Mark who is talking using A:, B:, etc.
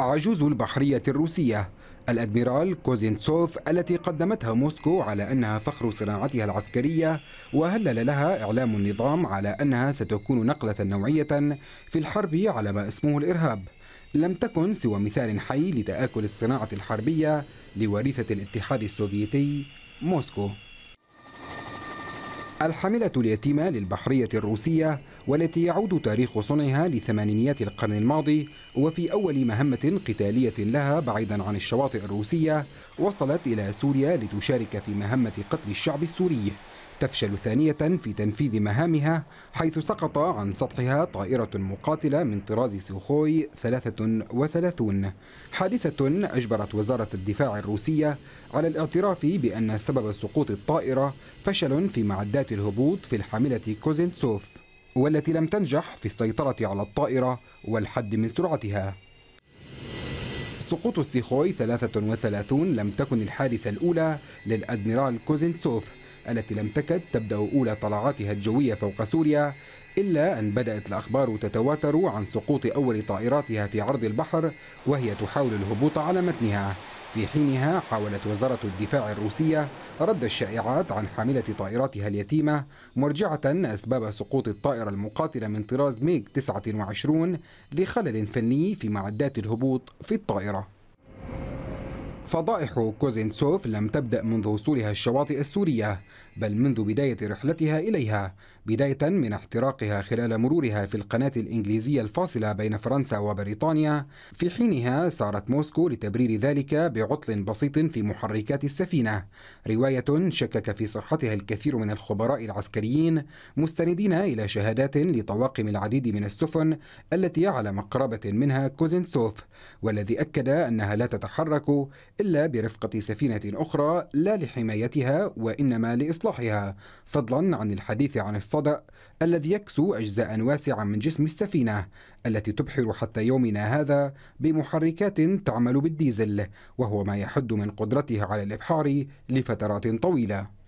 A: عجوز البحرية الروسية الأدميرال كوزينتسوف التي قدمتها موسكو على أنها فخر صناعتها العسكرية وهلل لها إعلام النظام على أنها ستكون نقلة نوعية في الحرب على ما اسمه الإرهاب لم تكن سوى مثال حي لتآكل الصناعة الحربية لوريثة الاتحاد السوفيتي موسكو الحاملة اليتيمة للبحرية الروسية والتي يعود تاريخ صنعها لثمانينيات القرن الماضي وفي أول مهمة قتالية لها بعيدا عن الشواطئ الروسية وصلت إلى سوريا لتشارك في مهمة قتل الشعب السوري تفشل ثانية في تنفيذ مهامها حيث سقط عن سطحها طائرة مقاتلة من طراز سوخوي 33 حادثة أجبرت وزارة الدفاع الروسية على الاعتراف بأن سبب سقوط الطائرة فشل في معدات الهبوط في الحاملة كوزنتسوف والتي لم تنجح في السيطرة على الطائرة والحد من سرعتها سقوط السيخوي 33 لم تكن الحادثة الأولى للأدميرال كوزنتسوف التي لم تكد تبدأ أولى طلعاتها الجوية فوق سوريا إلا أن بدأت الأخبار تتواتر عن سقوط أول طائراتها في عرض البحر وهي تحاول الهبوط على متنها في حينها حاولت وزارة الدفاع الروسية رد الشائعات عن حاملة طائراتها اليتيمة مرجعة أسباب سقوط الطائرة المقاتلة من طراز ميغ 29 لخلل فني في معدات الهبوط في الطائرة فضائح كوزينتسوف لم تبدأ منذ وصولها الشواطئ السورية بل منذ بداية رحلتها إليها بداية من احتراقها خلال مرورها في القناة الإنجليزية الفاصلة بين فرنسا وبريطانيا في حينها سارت موسكو لتبرير ذلك بعطل بسيط في محركات السفينة رواية شكك في صحتها الكثير من الخبراء العسكريين مستندين إلى شهادات لطواقم العديد من السفن التي على مقربة منها كوزينتسوف والذي أكد أنها لا تتحرك إلا برفقة سفينة أخرى لا لحمايتها وإنما لإصلاحها فضلا عن الحديث عن الصدأ الذي يكسو أجزاء واسعة من جسم السفينة التي تبحر حتى يومنا هذا بمحركات تعمل بالديزل وهو ما يحد من قدرتها على الإبحار لفترات طويلة